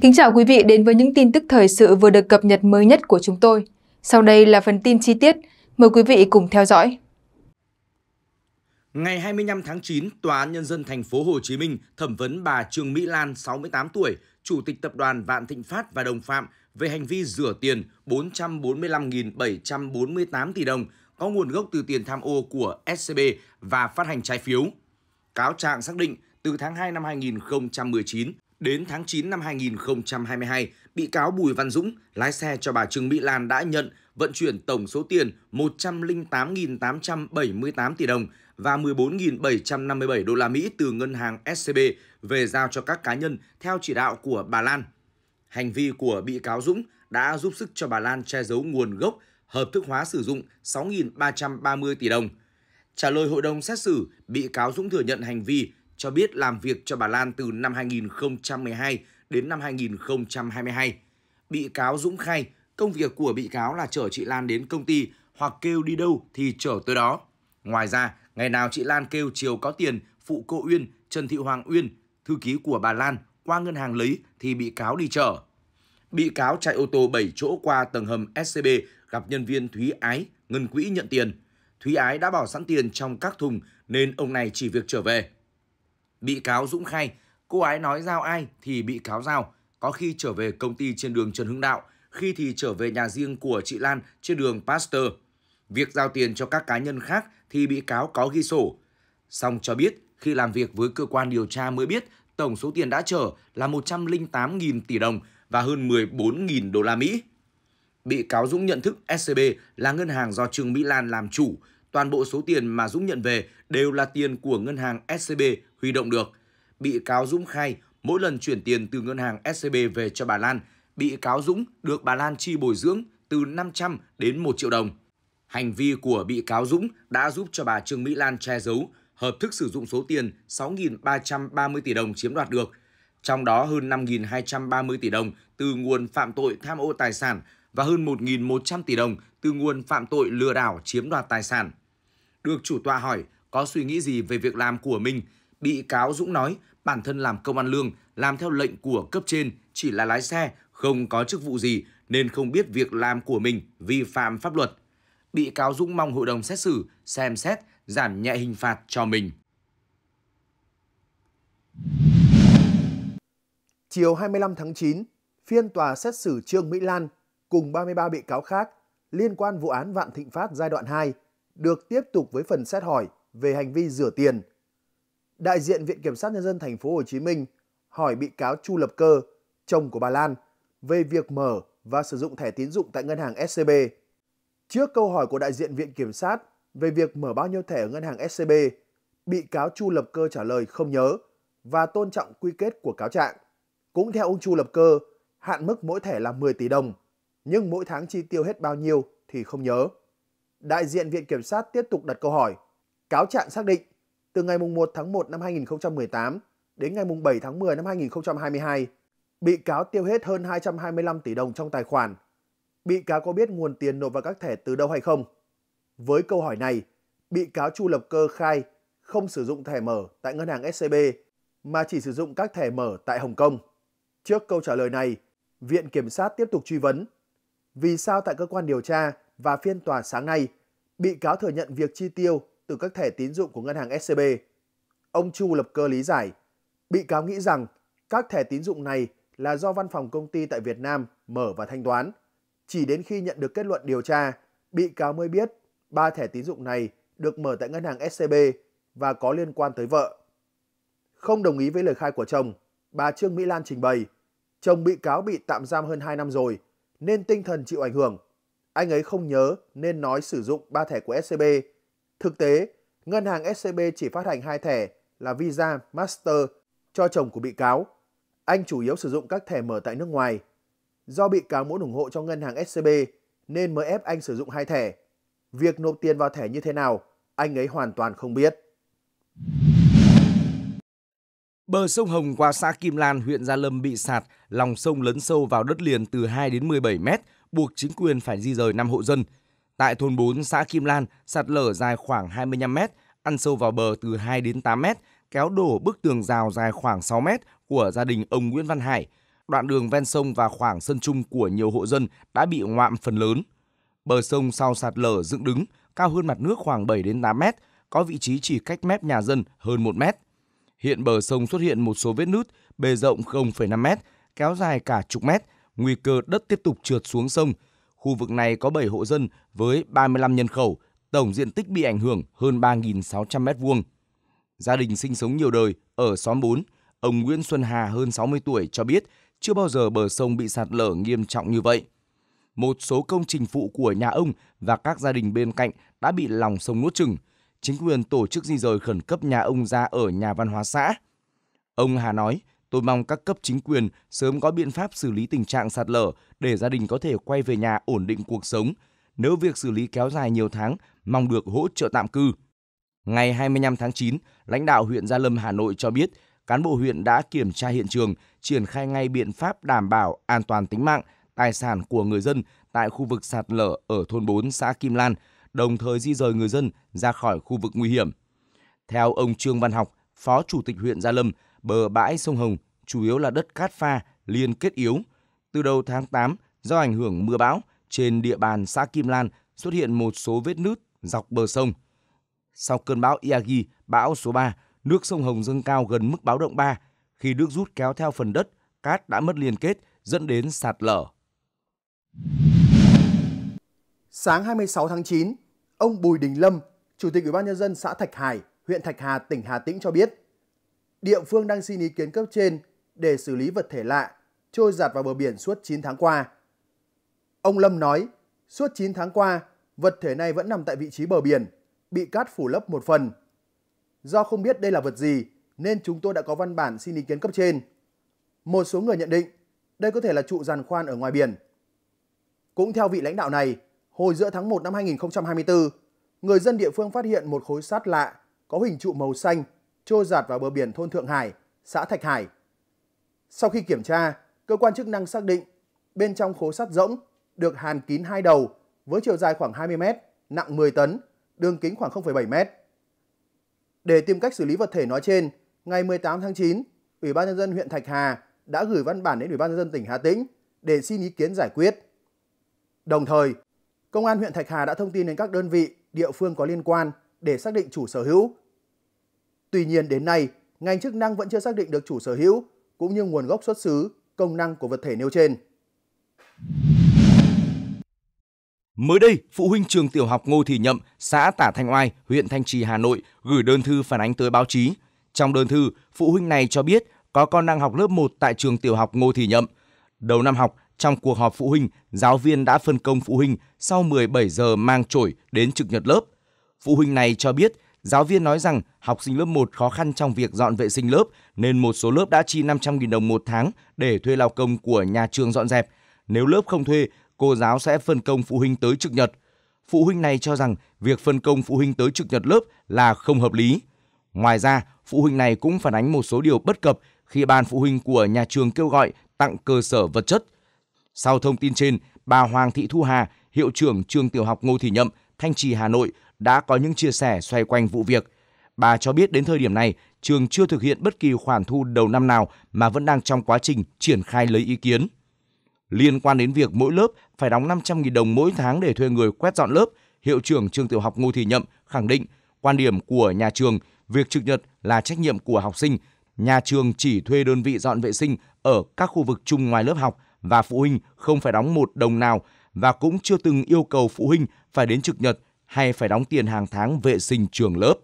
Kính chào quý vị đến với những tin tức thời sự vừa được cập nhật mới nhất của chúng tôi. Sau đây là phần tin chi tiết. Mời quý vị cùng theo dõi. Ngày 25 tháng 9, Tòa án Nhân dân thành phố Hồ Chí Minh thẩm vấn bà Trương Mỹ Lan, 68 tuổi, Chủ tịch Tập đoàn Vạn Thịnh Phát và đồng phạm về hành vi rửa tiền 445.748 tỷ đồng có nguồn gốc từ tiền tham ô của SCB và phát hành trái phiếu. Cáo trạng xác định từ tháng 2 năm 2019, Đến tháng 9 năm 2022, bị cáo Bùi Văn Dũng, lái xe cho bà Trương Mỹ Lan đã nhận vận chuyển tổng số tiền 108.878 tỷ đồng và 14.757 đô la Mỹ từ ngân hàng SCB về giao cho các cá nhân theo chỉ đạo của bà Lan. Hành vi của bị cáo Dũng đã giúp sức cho bà Lan che giấu nguồn gốc, hợp thức hóa sử dụng 6.330 tỷ đồng. Trả lời hội đồng xét xử, bị cáo Dũng thừa nhận hành vi cho biết làm việc cho bà Lan từ năm 2012 đến năm 2022. Bị cáo Dũng khai công việc của bị cáo là chở chị Lan đến công ty hoặc kêu đi đâu thì chở tới đó. Ngoài ra, ngày nào chị Lan kêu chiều có tiền, phụ cô Uyên, Trần Thị Hoàng Uyên, thư ký của bà Lan qua ngân hàng lấy thì bị cáo đi chở. Bị cáo chạy ô tô 7 chỗ qua tầng hầm SCB gặp nhân viên Thúy Ái, ngân quỹ nhận tiền. Thúy Ái đã bỏ sẵn tiền trong các thùng nên ông này chỉ việc trở về. Bị cáo Dũng khai, cô ấy nói giao ai thì bị cáo giao, có khi trở về công ty trên đường Trần Hưng Đạo, khi thì trở về nhà riêng của chị Lan trên đường Pasteur. Việc giao tiền cho các cá nhân khác thì bị cáo có ghi sổ. Song cho biết, khi làm việc với cơ quan điều tra mới biết tổng số tiền đã trở là 108.000 tỷ đồng và hơn 14.000 đô la Mỹ. Bị cáo Dũng nhận thức SCB là ngân hàng do Trương Mỹ Lan làm chủ, toàn bộ số tiền mà Dũng nhận về đều là tiền của ngân hàng SCB huy động được. Bị cáo Dũng khai mỗi lần chuyển tiền từ ngân hàng SCB về cho bà Lan, bị cáo Dũng được bà Lan chi bồi dưỡng từ 500 đến 1 triệu đồng. Hành vi của bị cáo Dũng đã giúp cho bà Trương Mỹ Lan che giấu, hợp thức sử dụng số tiền 6.330 tỷ đồng chiếm đoạt được, trong đó hơn 5.230 tỷ đồng từ nguồn phạm tội tham ô tài sản và hơn 1.100 tỷ đồng từ nguồn phạm tội lừa đảo chiếm đoạt tài sản. Được chủ tọa hỏi có suy nghĩ gì về việc làm của mình, bị cáo Dũng nói bản thân làm công ăn lương, làm theo lệnh của cấp trên, chỉ là lái xe, không có chức vụ gì nên không biết việc làm của mình vi phạm pháp luật. Bị cáo Dũng mong hội đồng xét xử xem xét giảm nhẹ hình phạt cho mình. Chiều 25 tháng 9, phiên tòa xét xử Trương Mỹ Lan cùng 33 bị cáo khác liên quan vụ án Vạn Thịnh Phát giai đoạn 2 được tiếp tục với phần xét hỏi về hành vi rửa tiền đại diện Viện Kiểm sát Nhân dân thành phố Hồ Chí Minh hỏi bị cáo Chu Lập Cơ, chồng của bà Lan, về việc mở và sử dụng thẻ tín dụng tại ngân hàng SCB. Trước câu hỏi của đại diện Viện Kiểm sát về việc mở bao nhiêu thẻ ở ngân hàng SCB, bị cáo Chu Lập Cơ trả lời không nhớ và tôn trọng quy kết của cáo trạng. Cũng theo ông Chu Lập Cơ, hạn mức mỗi thẻ là 10 tỷ đồng, nhưng mỗi tháng chi tiêu hết bao nhiêu thì không nhớ. Đại diện Viện Kiểm sát tiếp tục đặt câu hỏi. Cáo trạng xác định từ ngày 1 tháng 1 năm 2018 đến ngày 7 tháng 10 năm 2022, bị cáo tiêu hết hơn 225 tỷ đồng trong tài khoản. Bị cáo có biết nguồn tiền nộp vào các thẻ từ đâu hay không? Với câu hỏi này, bị cáo Chu Lập Cơ khai không sử dụng thẻ mở tại ngân hàng SCB mà chỉ sử dụng các thẻ mở tại Hồng Kông. Trước câu trả lời này, Viện Kiểm sát tiếp tục truy vấn. Vì sao tại cơ quan điều tra và phiên tòa sáng nay, bị cáo thừa nhận việc chi tiêu từ các thẻ tín dụng của ngân hàng SCB. Ông Chu lập cơ lý giải, bị cáo nghĩ rằng các thẻ tín dụng này là do văn phòng công ty tại Việt Nam mở và thanh toán. Chỉ đến khi nhận được kết luận điều tra, bị cáo mới biết ba thẻ tín dụng này được mở tại ngân hàng SCB và có liên quan tới vợ. Không đồng ý với lời khai của chồng, bà Trương Mỹ Lan trình bày, chồng bị cáo bị tạm giam hơn 2 năm rồi nên tinh thần chịu ảnh hưởng. Anh ấy không nhớ nên nói sử dụng ba thẻ của SCB Thực tế, ngân hàng SCB chỉ phát hành hai thẻ là Visa, Master cho chồng của bị cáo. Anh chủ yếu sử dụng các thẻ mở tại nước ngoài. Do bị cáo muốn ủng hộ cho ngân hàng SCB nên mới ép anh sử dụng hai thẻ. Việc nộp tiền vào thẻ như thế nào, anh ấy hoàn toàn không biết. Bờ sông Hồng qua xã Kim Lan, huyện Gia Lâm bị sạt, lòng sông lấn sâu vào đất liền từ 2 đến 17 mét, buộc chính quyền phải di rời 5 hộ dân – Tại thôn 4 xã Kim Lan, sạt lở dài khoảng 25 mét, ăn sâu vào bờ từ 2 đến 8 mét, kéo đổ bức tường rào dài khoảng 6 mét của gia đình ông Nguyễn Văn Hải. Đoạn đường ven sông và khoảng sân chung của nhiều hộ dân đã bị ngoạm phần lớn. Bờ sông sau sạt lở dựng đứng, cao hơn mặt nước khoảng 7 đến 8 mét, có vị trí chỉ cách mép nhà dân hơn 1 mét. Hiện bờ sông xuất hiện một số vết nứt, bề rộng 0,5 mét, kéo dài cả chục mét, nguy cơ đất tiếp tục trượt xuống sông – Khu vực này có 7 hộ dân với 35 nhân khẩu, tổng diện tích bị ảnh hưởng hơn 3.600 m2. Gia đình sinh sống nhiều đời ở xóm 4, ông Nguyễn Xuân Hà hơn 60 tuổi cho biết chưa bao giờ bờ sông bị sạt lở nghiêm trọng như vậy. Một số công trình phụ của nhà ông và các gia đình bên cạnh đã bị lòng sông nuốt chừng. Chính quyền tổ chức di rời khẩn cấp nhà ông ra ở nhà văn hóa xã. Ông Hà nói, Tôi mong các cấp chính quyền sớm có biện pháp xử lý tình trạng sạt lở để gia đình có thể quay về nhà ổn định cuộc sống. Nếu việc xử lý kéo dài nhiều tháng, mong được hỗ trợ tạm cư. Ngày 25 tháng 9, lãnh đạo huyện Gia Lâm Hà Nội cho biết, cán bộ huyện đã kiểm tra hiện trường, triển khai ngay biện pháp đảm bảo an toàn tính mạng, tài sản của người dân tại khu vực sạt lở ở thôn 4 xã Kim Lan, đồng thời di rời người dân ra khỏi khu vực nguy hiểm. Theo ông Trương Văn Học, Phó Chủ tịch huyện Gia Lâm, bờ bãi sông Hồng chủ yếu là đất cát pha liên kết yếu. Từ đầu tháng 8, do ảnh hưởng mưa bão, trên địa bàn xã Kim Lan xuất hiện một số vết nứt dọc bờ sông. Sau cơn bão Yagi, bão số 3, nước sông Hồng dâng cao gần mức báo động 3. Khi nước rút kéo theo phần đất, cát đã mất liên kết dẫn đến sạt lở. Sáng 26 tháng 9, ông Bùi Đình Lâm, Chủ tịch Ủy ban nhân dân xã Thạch Hải, huyện Thạch Hà, tỉnh Hà Tĩnh cho biết, địa phương đang xin ý kiến cấp trên để xử lý vật thể lạ trôi giạt vào bờ biển suốt 9 tháng qua. Ông Lâm nói, suốt 9 tháng qua, vật thể này vẫn nằm tại vị trí bờ biển, bị cát phủ lấp một phần. Do không biết đây là vật gì nên chúng tôi đã có văn bản xin ý kiến cấp trên. Một số người nhận định đây có thể là trụ giàn khoan ở ngoài biển. Cũng theo vị lãnh đạo này, hồi giữa tháng 1 năm 2024, người dân địa phương phát hiện một khối sắt lạ có hình trụ màu xanh trôi giạt vào bờ biển thôn Thượng Hải, xã Thạch Hải. Sau khi kiểm tra, cơ quan chức năng xác định bên trong khố sắt rỗng được hàn kín hai đầu với chiều dài khoảng 20 m, nặng 10 tấn, đường kính khoảng 0,7 m. Để tìm cách xử lý vật thể nói trên, ngày 18 tháng 9, Ủy ban nhân dân huyện Thạch Hà đã gửi văn bản đến Ủy ban nhân dân tỉnh Hà Tĩnh để xin ý kiến giải quyết. Đồng thời, Công an huyện Thạch Hà đã thông tin đến các đơn vị, địa phương có liên quan để xác định chủ sở hữu Tuy nhiên đến nay, ngành chức năng vẫn chưa xác định được chủ sở hữu cũng như nguồn gốc xuất xứ, công năng của vật thể nêu trên. Mới đây, phụ huynh trường tiểu học Ngô Thị Nhậm, xã Tả Thanh Oai, huyện Thanh Trì, Hà Nội gửi đơn thư phản ánh tới báo chí. Trong đơn thư, phụ huynh này cho biết có con đang học lớp 1 tại trường tiểu học Ngô Thị Nhậm. Đầu năm học, trong cuộc họp phụ huynh, giáo viên đã phân công phụ huynh sau 17 giờ mang chổi đến trực nhật lớp. Phụ huynh này cho biết Giáo viên nói rằng học sinh lớp 1 khó khăn trong việc dọn vệ sinh lớp nên một số lớp đã chi 500.000 đồng một tháng để thuê lao công của nhà trường dọn dẹp. Nếu lớp không thuê, cô giáo sẽ phân công phụ huynh tới trực nhật. Phụ huynh này cho rằng việc phân công phụ huynh tới trực nhật lớp là không hợp lý. Ngoài ra, phụ huynh này cũng phản ánh một số điều bất cập khi ban phụ huynh của nhà trường kêu gọi tặng cơ sở vật chất. Sau thông tin trên, bà Hoàng Thị Thu Hà, hiệu trưởng trường tiểu học Ngô Thị Nhậm, Thanh Trì Hà Nội đã có những chia sẻ xoay quanh vụ việc. Bà cho biết đến thời điểm này, trường chưa thực hiện bất kỳ khoản thu đầu năm nào mà vẫn đang trong quá trình triển khai lấy ý kiến. Liên quan đến việc mỗi lớp phải đóng 500.000 đồng mỗi tháng để thuê người quét dọn lớp, Hiệu trưởng trường tiểu học Ngô Thị Nhậm khẳng định quan điểm của nhà trường việc trực nhật là trách nhiệm của học sinh. Nhà trường chỉ thuê đơn vị dọn vệ sinh ở các khu vực chung ngoài lớp học và phụ huynh không phải đóng một đồng nào và cũng chưa từng yêu cầu phụ huynh phải đến trực nhật hay phải đóng tiền hàng tháng vệ sinh trường lớp.